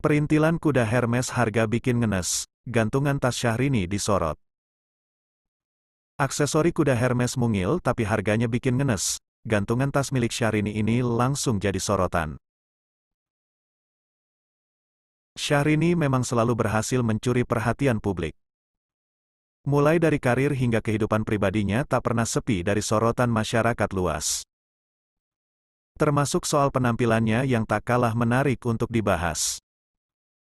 Perintilan kuda Hermes harga bikin ngenes, gantungan tas Syahrini disorot. Aksesori kuda Hermes mungil tapi harganya bikin ngenes, gantungan tas milik Syahrini ini langsung jadi sorotan. Syahrini memang selalu berhasil mencuri perhatian publik. Mulai dari karir hingga kehidupan pribadinya tak pernah sepi dari sorotan masyarakat luas. Termasuk soal penampilannya yang tak kalah menarik untuk dibahas.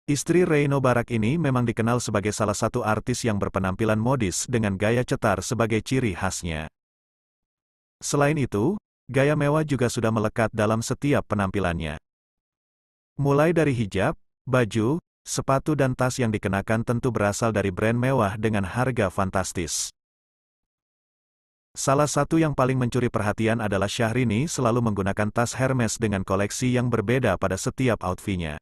Istri Reino Barak ini memang dikenal sebagai salah satu artis yang berpenampilan modis dengan gaya cetar sebagai ciri khasnya. Selain itu, gaya mewah juga sudah melekat dalam setiap penampilannya. Mulai dari hijab, baju, sepatu dan tas yang dikenakan tentu berasal dari brand mewah dengan harga fantastis. Salah satu yang paling mencuri perhatian adalah Syahrini selalu menggunakan tas Hermes dengan koleksi yang berbeda pada setiap outfitnya.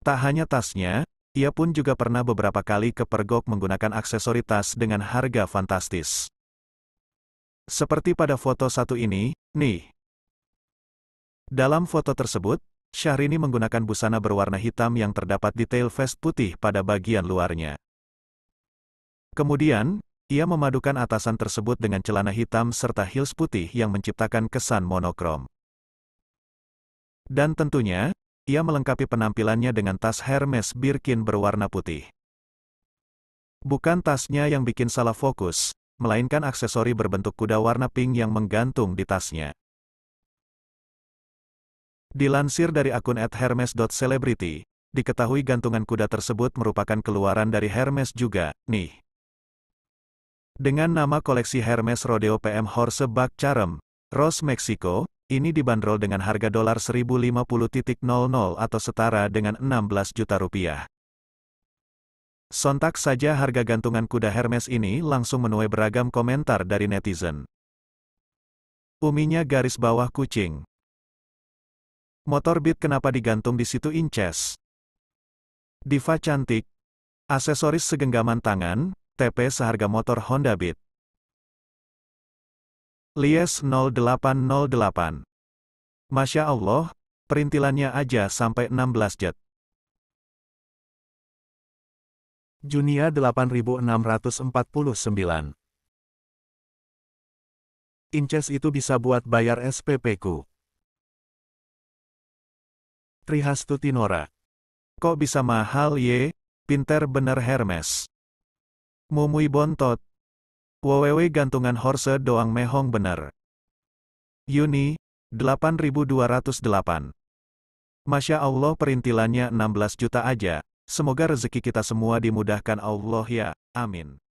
Tak hanya tasnya, ia pun juga pernah beberapa kali ke pergok menggunakan aksesori tas dengan harga fantastis. Seperti pada foto satu ini, nih. Dalam foto tersebut, Syahrini menggunakan busana berwarna hitam yang terdapat detail vest putih pada bagian luarnya. Kemudian, ia memadukan atasan tersebut dengan celana hitam serta heels putih yang menciptakan kesan monokrom. Dan tentunya, ia melengkapi penampilannya dengan tas Hermes Birkin berwarna putih. Bukan tasnya yang bikin salah fokus, melainkan aksesori berbentuk kuda warna pink yang menggantung di tasnya. Dilansir dari akun @hermes.celebrity, diketahui gantungan kuda tersebut merupakan keluaran dari Hermes juga, nih. Dengan nama koleksi Hermes Rodeo PM Horse Buck Charm, Rose Mexico, ini dibanderol dengan harga dolar 1050.00 atau setara dengan 16 juta rupiah. Sontak saja harga gantungan kuda Hermes ini langsung menuai beragam komentar dari netizen. Uminya garis bawah kucing. Motor Beat kenapa digantung di situ Inces? Diva cantik. Aksesoris segenggaman tangan, TP seharga motor Honda Beat. Lies 0808. Masya Allah, perintilannya aja sampai 16 jet. Junia 8649. Inces itu bisa buat bayar SPP ku. Trihastuti Nora. Kok bisa mahal ye? Pinter bener Hermes. Mumui bontot. Wowewe gantungan Horse Doang Mehong bener. Yuni, 8208. Masya Allah perintilannya 16 juta aja, semoga rezeki kita semua dimudahkan Allah ya, amin.